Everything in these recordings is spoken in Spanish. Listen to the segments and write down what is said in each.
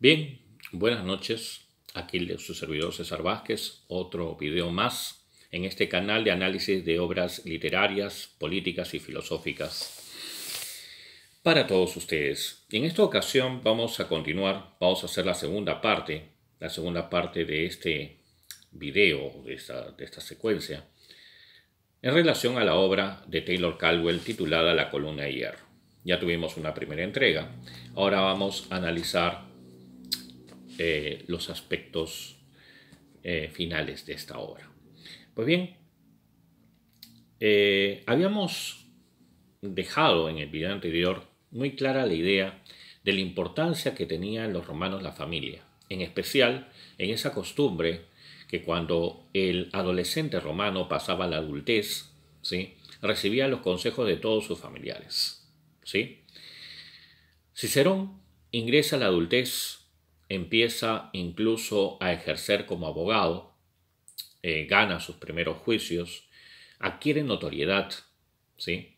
Bien, buenas noches. Aquí de su servidor César Vázquez, otro video más en este canal de análisis de obras literarias, políticas y filosóficas para todos ustedes. En esta ocasión vamos a continuar, vamos a hacer la segunda parte, la segunda parte de este video, de esta, de esta secuencia, en relación a la obra de Taylor Caldwell titulada La columna de hierro. Ya tuvimos una primera entrega, ahora vamos a analizar eh, los aspectos eh, finales de esta obra. Pues bien, eh, habíamos dejado en el video anterior muy clara la idea de la importancia que tenía en los romanos la familia, en especial en esa costumbre que cuando el adolescente romano pasaba la adultez, ¿sí? recibía los consejos de todos sus familiares. ¿sí? Cicerón ingresa a la adultez empieza incluso a ejercer como abogado, eh, gana sus primeros juicios, adquiere notoriedad, ¿sí?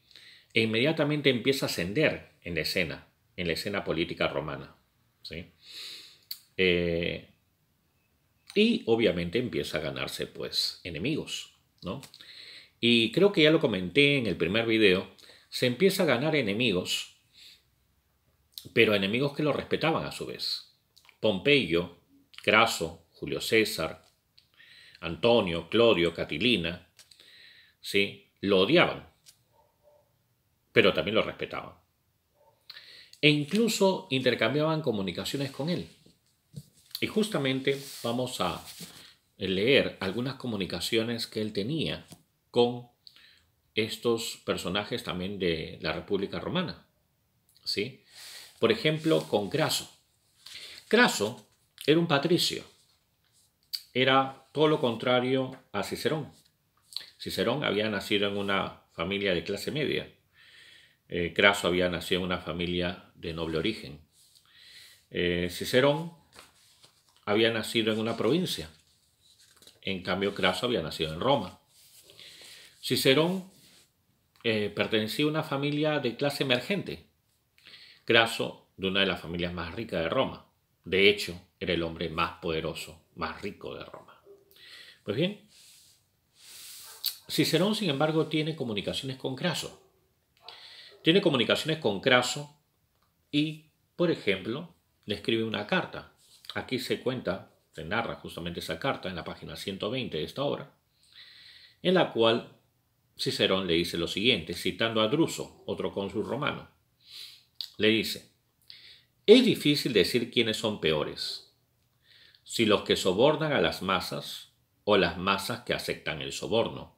E inmediatamente empieza a ascender en la escena, en la escena política romana, ¿sí? Eh, y obviamente empieza a ganarse, pues, enemigos, ¿no? Y creo que ya lo comenté en el primer video, se empieza a ganar enemigos, pero enemigos que lo respetaban a su vez, Pompeyo, Craso, Julio César, Antonio, Clodio, Catilina, ¿sí? lo odiaban, pero también lo respetaban. E incluso intercambiaban comunicaciones con él. Y justamente vamos a leer algunas comunicaciones que él tenía con estos personajes también de la República Romana. ¿sí? Por ejemplo, con Craso. Craso era un patricio, era todo lo contrario a Cicerón. Cicerón había nacido en una familia de clase media. Eh, Craso había nacido en una familia de noble origen. Eh, Cicerón había nacido en una provincia. En cambio, Craso había nacido en Roma. Cicerón eh, pertenecía a una familia de clase emergente. Craso de una de las familias más ricas de Roma. De hecho, era el hombre más poderoso, más rico de Roma. Pues bien, Cicerón, sin embargo, tiene comunicaciones con Craso. Tiene comunicaciones con Craso y, por ejemplo, le escribe una carta. Aquí se cuenta, se narra justamente esa carta en la página 120 de esta obra, en la cual Cicerón le dice lo siguiente, citando a Druso, otro cónsul romano. Le dice, es difícil decir quiénes son peores, si los que sobornan a las masas o las masas que aceptan el soborno.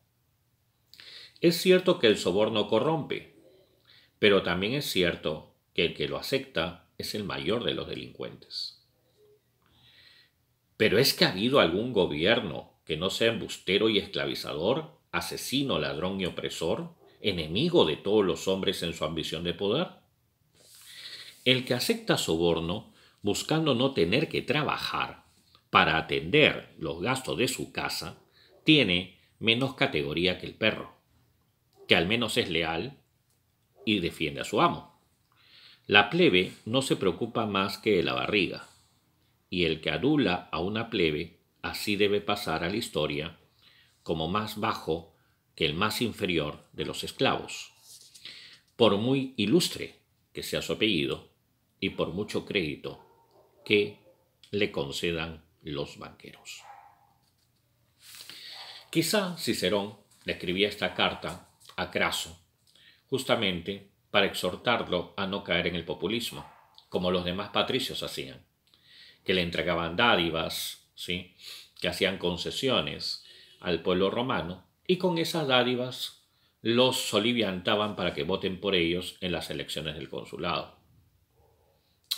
Es cierto que el soborno corrompe, pero también es cierto que el que lo acepta es el mayor de los delincuentes. Pero es que ha habido algún gobierno que no sea embustero y esclavizador, asesino, ladrón y opresor, enemigo de todos los hombres en su ambición de poder. El que acepta soborno, buscando no tener que trabajar para atender los gastos de su casa, tiene menos categoría que el perro, que al menos es leal y defiende a su amo. La plebe no se preocupa más que de la barriga, y el que adula a una plebe así debe pasar a la historia como más bajo que el más inferior de los esclavos. Por muy ilustre que sea su apellido, y por mucho crédito que le concedan los banqueros. Quizá Cicerón le escribía esta carta a Craso justamente para exhortarlo a no caer en el populismo, como los demás patricios hacían, que le entregaban dádivas, ¿sí? que hacían concesiones al pueblo romano y con esas dádivas los soliviantaban para que voten por ellos en las elecciones del consulado.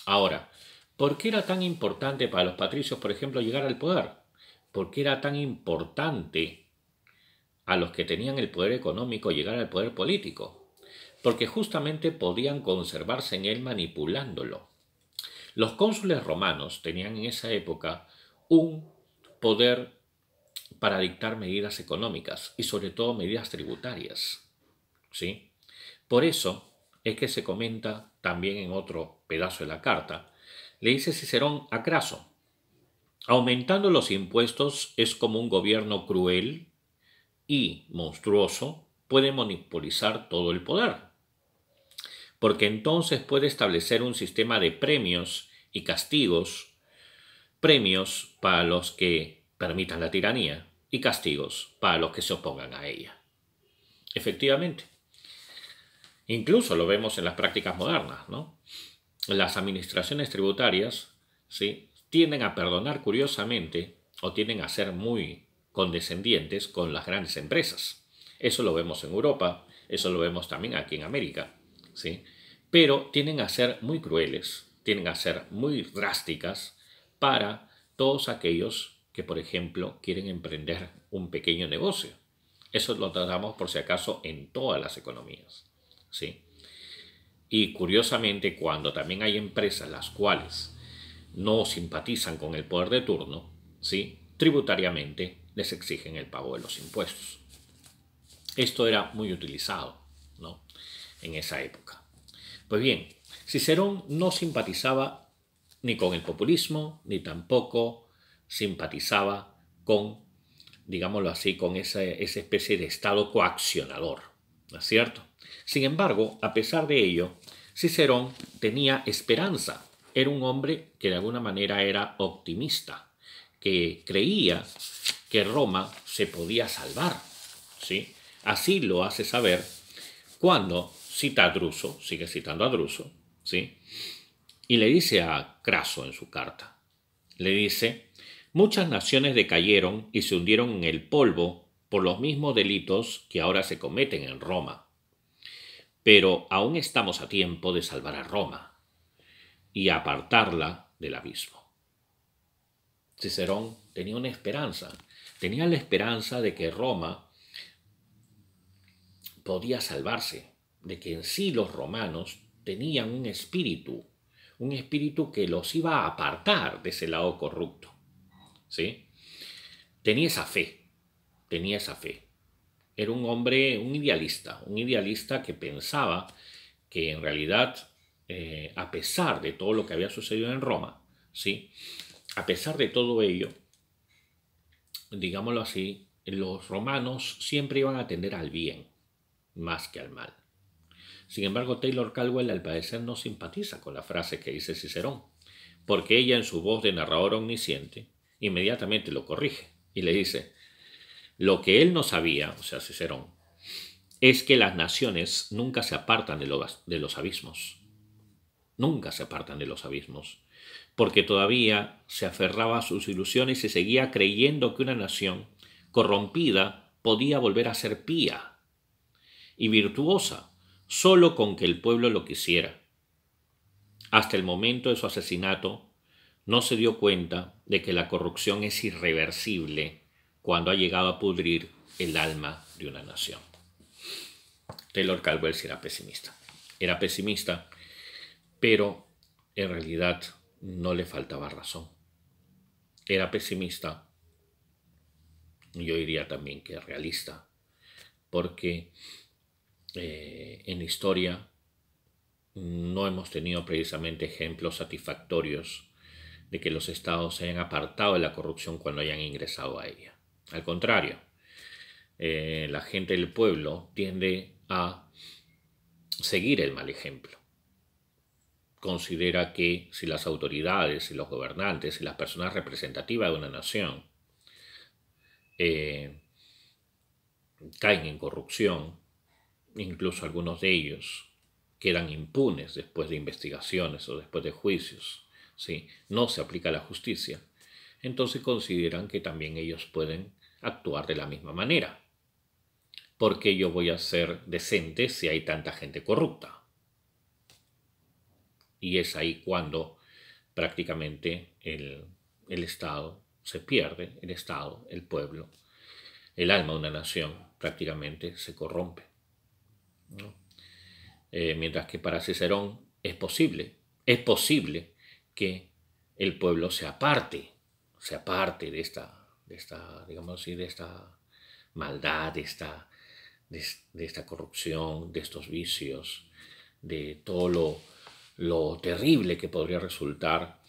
Ahora, ¿por qué era tan importante para los patricios, por ejemplo, llegar al poder? ¿Por qué era tan importante a los que tenían el poder económico llegar al poder político? Porque justamente podían conservarse en él manipulándolo. Los cónsules romanos tenían en esa época un poder para dictar medidas económicas y sobre todo medidas tributarias. ¿Sí? Por eso es que se comenta también en otro pedazo de la carta, le dice Cicerón a Craso, aumentando los impuestos es como un gobierno cruel y monstruoso puede monopolizar todo el poder, porque entonces puede establecer un sistema de premios y castigos, premios para los que permitan la tiranía y castigos para los que se opongan a ella. Efectivamente, Incluso lo vemos en las prácticas modernas, Las administraciones tributarias, ¿sí? Tienden a perdonar curiosamente o tienden a ser muy condescendientes con las grandes empresas. Eso lo vemos en Europa, eso lo vemos también aquí en América, ¿sí? Pero tienden a ser muy crueles, tienden a ser muy drásticas para todos aquellos que, por ejemplo, quieren emprender un pequeño negocio. Eso lo tratamos por si acaso en todas las economías. ¿sí? Y curiosamente, cuando también hay empresas las cuales no simpatizan con el poder de turno, ¿sí? tributariamente les exigen el pago de los impuestos. Esto era muy utilizado en esa época. Pues bien, Cicerón no simpatizaba ni con el populismo, ni tampoco simpatizaba con, digámoslo así, con esa, esa especie de Estado coaccionador, ¿no es cierto? Sin embargo, a pesar de ello, Cicerón tenía esperanza. Era un hombre que de alguna manera era optimista, que creía que Roma se podía salvar. ¿sí? Así lo hace saber cuando cita a Druso, sigue citando a Druso, ¿sí? y le dice a Craso en su carta, le dice, muchas naciones decayeron y se hundieron en el polvo por los mismos delitos que ahora se cometen en Roma pero aún estamos a tiempo de salvar a Roma y apartarla del abismo. Cicerón tenía una esperanza, tenía la esperanza de que Roma podía salvarse, de que en sí los romanos tenían un espíritu, un espíritu que los iba a apartar de ese lado corrupto. ¿Sí? Tenía esa fe, tenía esa fe era un hombre, un idealista, un idealista que pensaba que en realidad, eh, a pesar de todo lo que había sucedido en Roma, ¿sí? a pesar de todo ello, digámoslo así, los romanos siempre iban a atender al bien más que al mal. Sin embargo, Taylor Caldwell al parecer no simpatiza con la frase que dice Cicerón, porque ella en su voz de narrador omnisciente inmediatamente lo corrige y le dice, lo que él no sabía, o sea, Cicerón, es que las naciones nunca se apartan de los, abismos. Nunca se apartan de los abismos. Porque todavía se aferraba a sus ilusiones y seguía creyendo que una nación corrompida podía volver a ser pía y virtuosa solo con que el pueblo lo quisiera. Hasta el momento de su asesinato, no se dio cuenta de que la corrupción es irreversible cuando ha llegado a pudrir el alma de una nación. Taylor Caldwell era pesimista. Era pesimista, pero en realidad no le faltaba razón. Era pesimista, y yo diría también que realista, porque eh, en la historia no hemos tenido precisamente ejemplos satisfactorios de que los estados se hayan apartado de la corrupción cuando hayan ingresado a ella. Al contrario, eh, la gente del pueblo tiende a seguir el mal ejemplo. Considera que si las autoridades, y los gobernantes, y las personas representativas de una nación eh, caen en corrupción, incluso algunos de ellos quedan impunes después de investigaciones o después de juicios, no se aplica la justicia, entonces consideran que también ellos pueden actuar de la misma manera. Porque yo voy a ser decente si hay tanta gente corrupta? Y es ahí cuando prácticamente el, Estado se pierde, el Estado, el pueblo, el alma de una nación prácticamente se corrompe. Eh, mientras que para Cicerón es posible, es posible que el pueblo se aparte, se aparte de esta de esta, digamos esta maldad, de esta, de, esta corrupción, de estos vicios, de todo lo, terrible que podría resultar,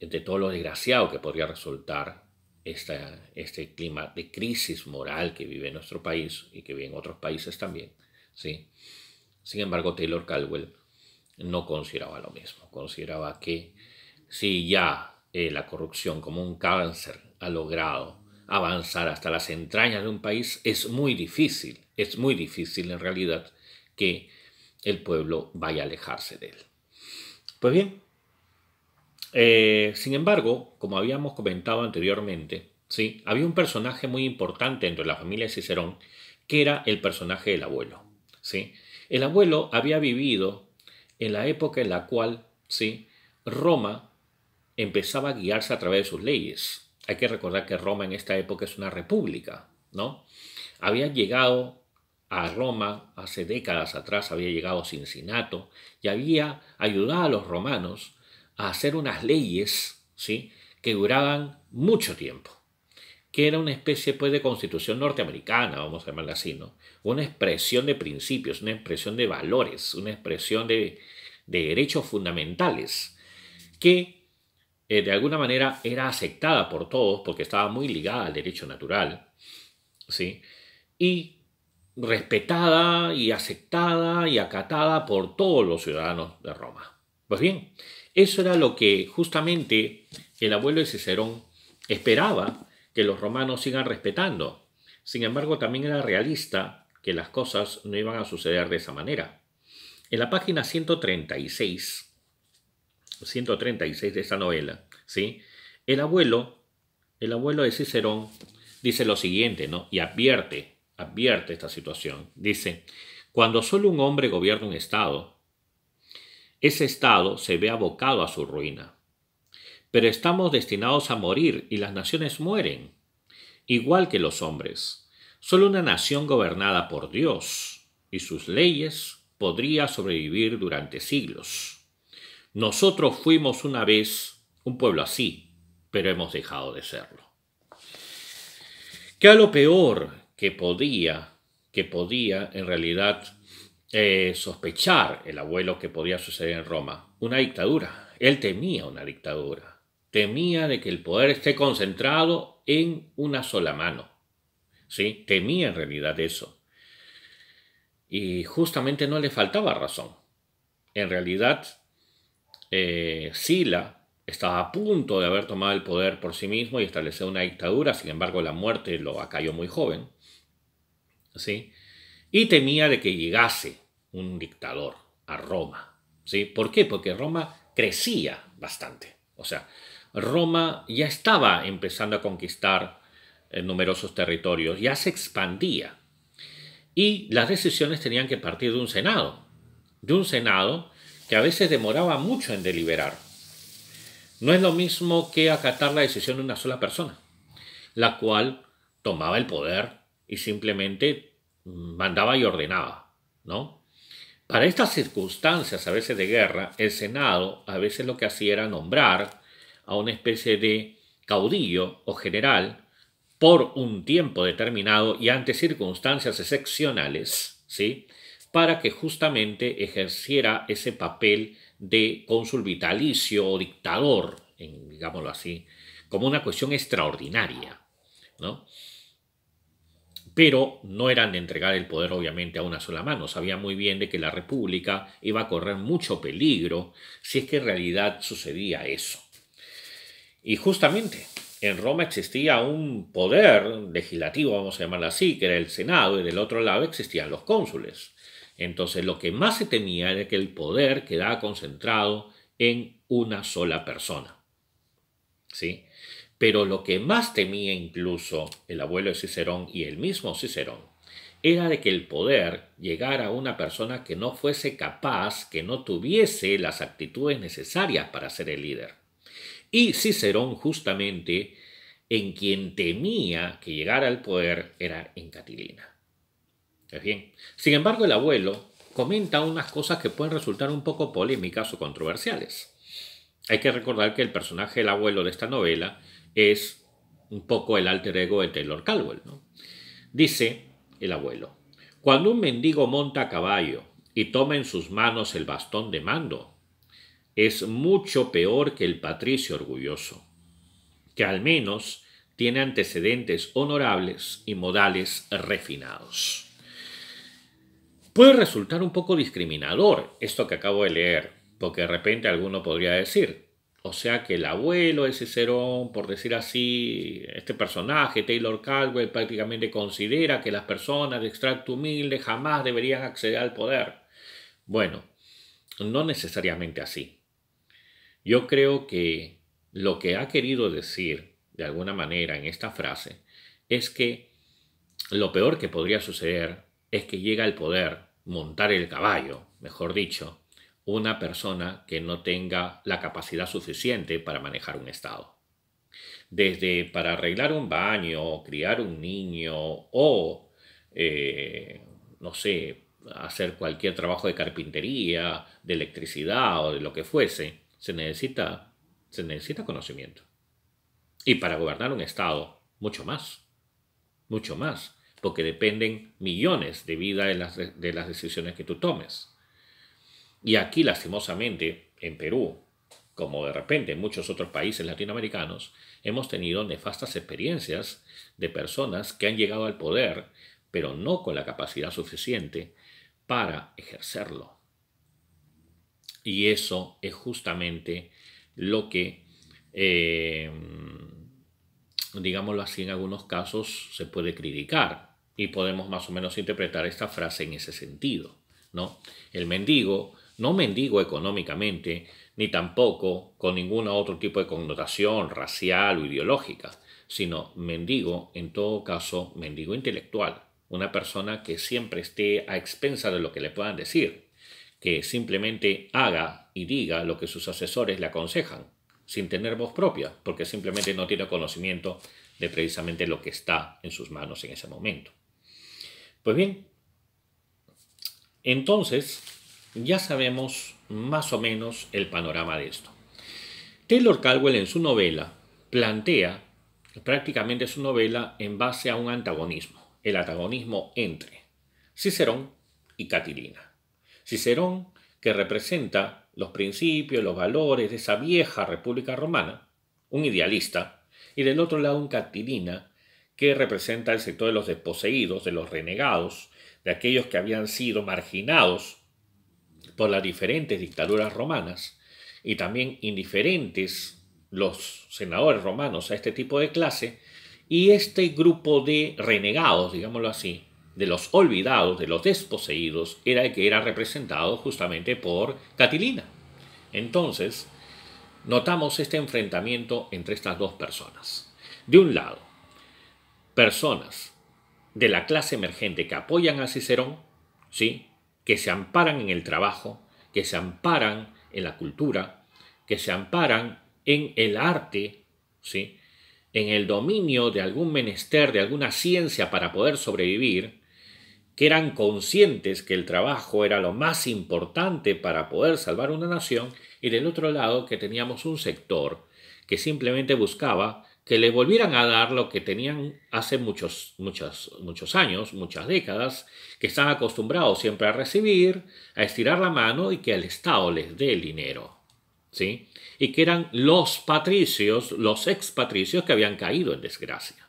de todo lo desgraciado que podría resultar este clima de crisis moral que vive nuestro país y que vive en otros países también. ¿sí? Sin embargo, Taylor Caldwell no consideraba lo mismo, consideraba que si ya eh, la corrupción como un cáncer ha logrado avanzar hasta las entrañas de un país, es muy difícil, es muy difícil en realidad que el pueblo vaya a alejarse de él. Pues bien, eh, sin embargo, como habíamos comentado anteriormente, ¿sí? había un personaje muy importante entre la familia de Cicerón, que era el personaje del abuelo. ¿sí? El abuelo había vivido en la época en la cual ¿sí? Roma empezaba a guiarse a través de sus leyes. Hay que recordar que Roma en esta época es una república, ¿no? Había llegado a Roma hace décadas atrás, había llegado Cincinnato y había ayudado a los romanos a hacer unas leyes, ¿sí? Que duraban mucho tiempo, que era una especie pues, de constitución norteamericana, vamos a llamarla así, ¿no? Una expresión de principios, una expresión de valores, una expresión de derechos fundamentales que eh, de alguna manera era aceptada por todos porque estaba muy ligada al derecho natural, ¿sí? Y respetada y aceptada y acatada por todos los ciudadanos de Roma. Pues bien, eso era lo que justamente el abuelo de Cicerón esperaba que los romanos sigan respetando. Sin embargo, también era realista que las cosas no iban a suceder de esa manera. En la página 136 136 de esta novela, ¿sí? El abuelo, el abuelo de Cicerón dice lo siguiente, ¿no? Y advierte, advierte esta situación. Dice, cuando solo un hombre gobierna un Estado, ese Estado se ve abocado a su ruina. Pero estamos destinados a morir y las naciones mueren, igual que los hombres. Solo una nación gobernada por Dios y sus leyes podría sobrevivir durante siglos. Nosotros fuimos una vez un pueblo así, pero hemos dejado de serlo. Que a lo peor que podía, que podía en realidad eh, sospechar el abuelo que podía suceder en Roma, una dictadura. Él temía una dictadura, temía de que el poder esté concentrado en una sola mano. ¿Sí? Temía en realidad eso. Y justamente no le faltaba razón. En realidad eh, Sila estaba a punto de haber tomado el poder por sí mismo y establecer una dictadura, sin embargo la muerte lo acalló muy joven, ¿sí? y temía de que llegase un dictador a Roma. ¿sí? ¿Por qué? Porque Roma crecía bastante. O sea, Roma ya estaba empezando a conquistar eh, numerosos territorios, ya se expandía. Y las decisiones tenían que partir de un Senado, de un Senado que a veces demoraba mucho en deliberar. No es lo mismo que acatar la decisión de una sola persona, la cual tomaba el poder y simplemente mandaba y ordenaba, ¿no? Para estas circunstancias, a veces de guerra, el Senado a veces lo que hacía era nombrar a una especie de caudillo o general por un tiempo determinado y ante circunstancias excepcionales, ¿sí? para que justamente ejerciera ese papel de cónsul vitalicio o dictador, digámoslo así, como una cuestión extraordinaria, Pero no eran de entregar el poder obviamente a una sola mano, sabía muy bien de que la República iba a correr mucho peligro si es que en realidad sucedía eso. Y justamente en Roma existía un poder legislativo, vamos a llamarlo así, que era el Senado, y del otro lado existían los cónsules. Entonces lo que más se temía era que el poder quedara concentrado en una sola persona. ¿Sí? Pero lo que más temía incluso el abuelo de Cicerón y el mismo Cicerón era de que el poder llegara a una persona que no fuese capaz, que no tuviese las actitudes necesarias para ser el líder. Y Cicerón justamente en quien temía que llegara al poder era en Catilina. Sin embargo, el abuelo comenta unas cosas que pueden resultar un poco polémicas o controversiales. Hay que recordar que el personaje del abuelo de esta novela es un poco el alter ego de Taylor Caldwell. Dice el abuelo, cuando un mendigo monta a caballo y toma en sus manos el bastón de mando, es mucho peor que el patricio orgulloso, que al menos tiene antecedentes honorables y modales refinados. Puede resultar un poco discriminador esto que acabo de leer, porque de repente alguno podría decir, o sea que el abuelo ese Cicerón, por decir así, este personaje, Taylor Caldwell, prácticamente considera que las personas de extracto humilde jamás deberían acceder al poder. Bueno, no necesariamente así. Yo creo que lo que ha querido decir, de alguna manera, en esta frase, es que lo peor que podría suceder es que llega al poder montar el caballo, mejor dicho, una persona que no tenga la capacidad suficiente para manejar un estado. Desde para arreglar un baño, criar un niño o, eh, no sé, hacer cualquier trabajo de carpintería, de electricidad o de lo que fuese, se necesita, se necesita conocimiento. Y para gobernar un estado, mucho más, mucho más porque dependen millones de vida de las, decisiones que tú tomes. Y aquí, lastimosamente, en Perú, como de repente en muchos otros países latinoamericanos, hemos tenido nefastas experiencias de personas que han llegado al poder, pero no con la capacidad suficiente para ejercerlo. Y eso es justamente lo que, eh, digámoslo así, en algunos casos se puede criticar, y podemos más o menos interpretar esta frase en ese sentido, ¿no? El mendigo no mendigo económicamente, ni tampoco con ningún otro tipo de connotación racial o ideológica, sino mendigo, en todo caso, mendigo intelectual, una persona que siempre esté a expensa de lo que le puedan decir, que simplemente haga y diga lo que sus asesores le aconsejan, sin tener voz propia, porque simplemente no tiene conocimiento de precisamente lo que está en sus manos en ese momento. Pues bien, entonces ya sabemos más o menos el panorama de esto. Taylor Caldwell en su novela plantea prácticamente su novela en base a un antagonismo, el antagonismo entre Cicerón y Catilina. Cicerón que representa los principios, los valores de esa vieja República Romana, un idealista, y del otro lado un Catilina que representa el sector de los desposeídos, de los renegados, de aquellos que habían sido marginados por las diferentes dictaduras romanas y también indiferentes los senadores romanos a este tipo de clase, y este grupo de renegados, digámoslo así, de los olvidados, de los desposeídos, era el que era representado justamente por Catilina. Entonces, notamos este enfrentamiento entre estas dos personas. De un lado, personas de la clase emergente que apoyan a Cicerón, ¿sí? que se amparan en el trabajo, que se amparan en la cultura, que se amparan en el arte, ¿sí? en el dominio de algún menester, de alguna ciencia para poder sobrevivir, que eran conscientes que el trabajo era lo más importante para poder salvar una nación, y del otro lado que teníamos un sector que simplemente buscaba que les volvieran a dar lo que tenían hace muchos, muchos, muchos años, muchas décadas, que están acostumbrados siempre a recibir, a estirar la mano y que el Estado les dé el dinero. ¿sí? Y que eran los patricios, los expatricios que habían caído en desgracia.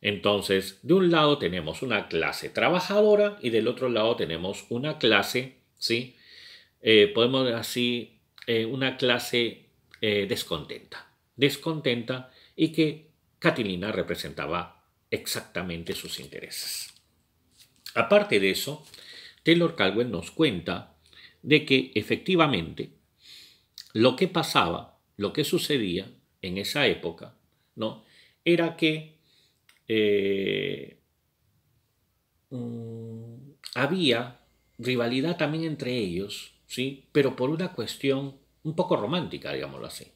Entonces, de un lado tenemos una clase trabajadora y del otro lado tenemos una clase, ¿sí? Eh, podemos decir así, eh, una clase eh, descontenta. Descontenta y que Catilina representaba exactamente sus intereses. Aparte de eso, Taylor Caldwell nos cuenta de que efectivamente lo que pasaba, lo que sucedía en esa época, ¿no? era que eh, mm, había rivalidad también entre ellos, ¿sí? pero por una cuestión un poco romántica, digámoslo así.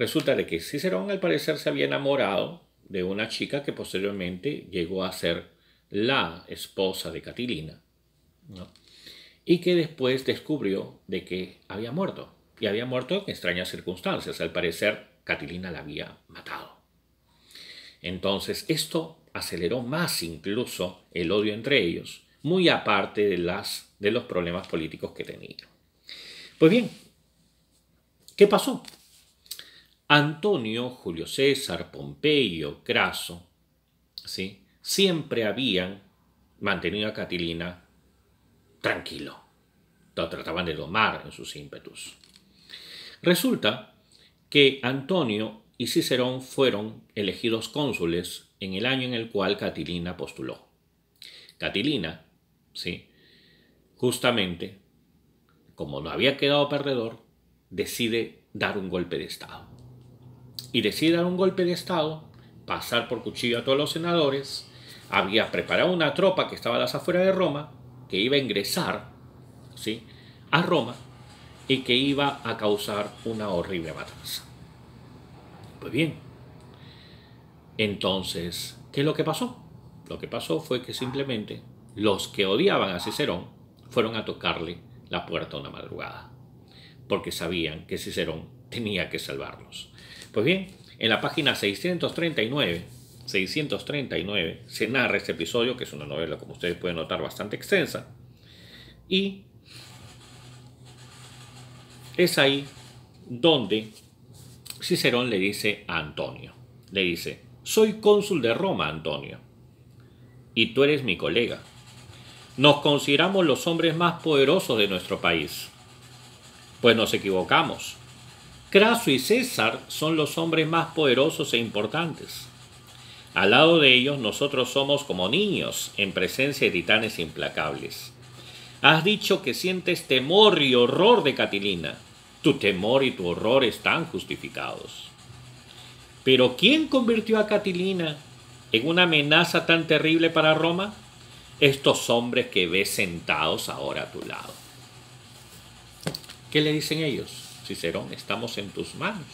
Resulta de que Cicerón al parecer se había enamorado de una chica que posteriormente llegó a ser la esposa de Catilina, y que después descubrió de que había muerto, y había muerto en extrañas circunstancias, al parecer Catilina la había matado. Entonces esto aceleró más incluso el odio entre ellos, muy aparte de, las, de los problemas políticos que tenían. Pues bien, ¿qué pasó? Antonio, Julio César, Pompeyo, Craso, ¿sí? siempre habían mantenido a Catilina tranquilo. Lo trataban de domar en sus ímpetus. Resulta que Antonio y Cicerón fueron elegidos cónsules en el año en el cual Catilina postuló. Catilina, ¿sí? justamente, como no había quedado perdedor, decide dar un golpe de Estado y decide dar un golpe de Estado, pasar por cuchillo a todos los senadores, había preparado una tropa que estaba a las afueras de Roma, que iba a ingresar ¿sí? a Roma y que iba a causar una horrible matanza. Pues bien, entonces, ¿qué es lo que pasó? Lo que pasó fue que simplemente los que odiaban a Cicerón fueron a tocarle la puerta una madrugada, porque sabían que Cicerón tenía que salvarlos. Pues bien, en la página 639, 639 se narra este episodio, que es una novela, como ustedes pueden notar, bastante extensa. Y es ahí donde Cicerón le dice a Antonio, le dice, soy cónsul de Roma, Antonio, y tú eres mi colega. Nos consideramos los hombres más poderosos de nuestro país, pues nos equivocamos Craso y César son los hombres más poderosos e importantes. Al lado de ellos nosotros somos como niños en presencia de titanes implacables. Has dicho que sientes temor y horror de Catilina. Tu temor y tu horror están justificados. Pero ¿quién convirtió a Catilina en una amenaza tan terrible para Roma? Estos hombres que ves sentados ahora a tu lado. ¿Qué le dicen ellos? Cicerón, estamos en tus manos.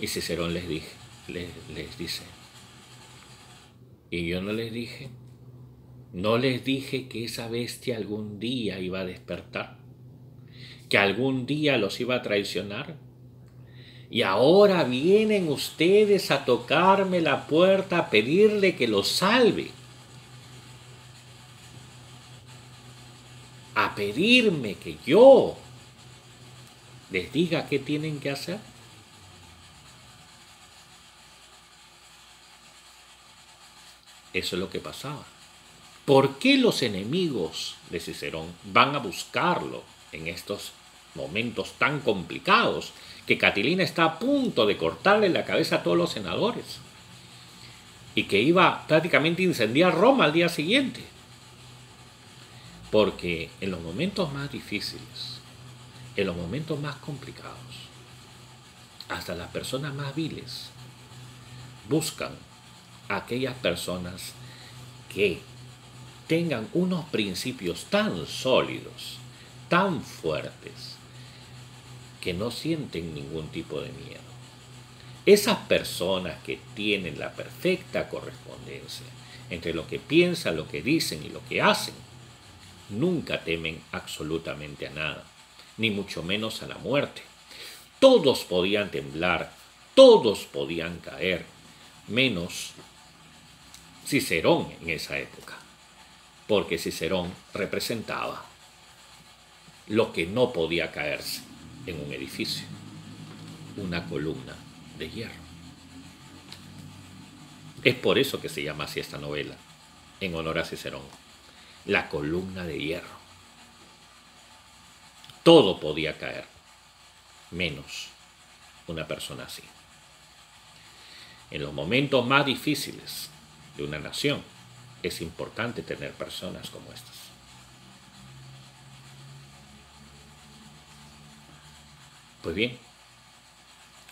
Y Cicerón les, dije, les, dice, y yo no les dije, no les dije que esa bestia algún día iba a despertar, que algún día los iba a traicionar. Y ahora vienen ustedes a tocarme la puerta, a pedirle que los salve. A pedirme que yo les diga qué tienen que hacer. Eso es lo que pasaba. ¿Por qué los enemigos de Cicerón van a buscarlo en estos momentos tan complicados que Catilina está a punto de cortarle la cabeza a todos los senadores y que iba prácticamente a incendiar Roma al día siguiente? Porque en los momentos más difíciles en los momentos más complicados, hasta las personas más viles, buscan aquellas personas que tengan unos principios tan sólidos, tan fuertes, que no sienten ningún tipo de miedo. Esas personas que tienen la perfecta correspondencia entre lo que piensan, lo que dicen y lo que hacen, nunca temen absolutamente a nada ni mucho menos a la muerte. Todos podían temblar, todos podían caer, menos Cicerón en esa época, porque Cicerón representaba lo que no podía caerse en un edificio, una columna de hierro. Es por eso que se llama así esta novela, en honor a Cicerón, la columna de hierro todo podía caer, menos una persona así. En los momentos más difíciles de una nación es importante tener personas como estas. Pues bien,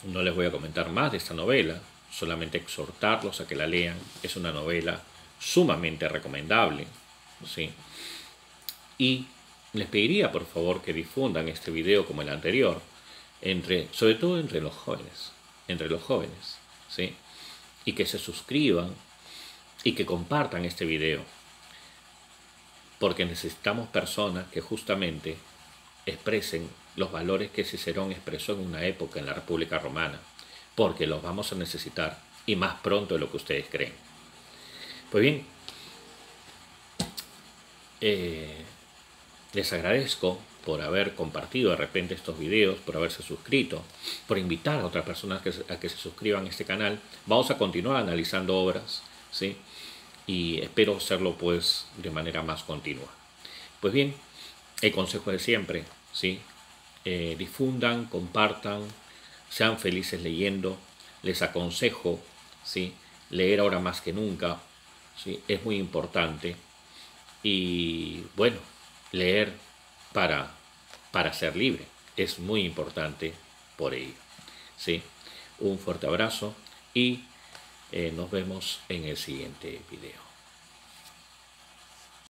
no les voy a comentar más de esta novela, solamente exhortarlos a que la lean. Es una novela sumamente recomendable, ¿sí? Y les pediría por favor que difundan este video como el anterior, entre, sobre todo entre los jóvenes, entre los jóvenes, ¿sí? Y que se suscriban y que compartan este video, porque necesitamos personas que justamente expresen los valores que Cicerón expresó en una época en la República Romana, porque los vamos a necesitar y más pronto de lo que ustedes creen. Pues bien, eh, les agradezco por haber compartido de repente estos videos, por haberse suscrito, por invitar a otras personas a que se suscriban a este canal. Vamos a continuar analizando obras, ¿sí? Y espero hacerlo pues de manera más continua. Pues bien, el consejo de siempre, ¿sí? Eh, difundan, compartan, sean felices leyendo. Les aconsejo, ¿sí? Leer ahora más que nunca, Es muy importante. Y bueno, leer para, para ser libre. Es muy importante por ello. ¿sí? Un fuerte abrazo y eh, nos vemos en el siguiente video.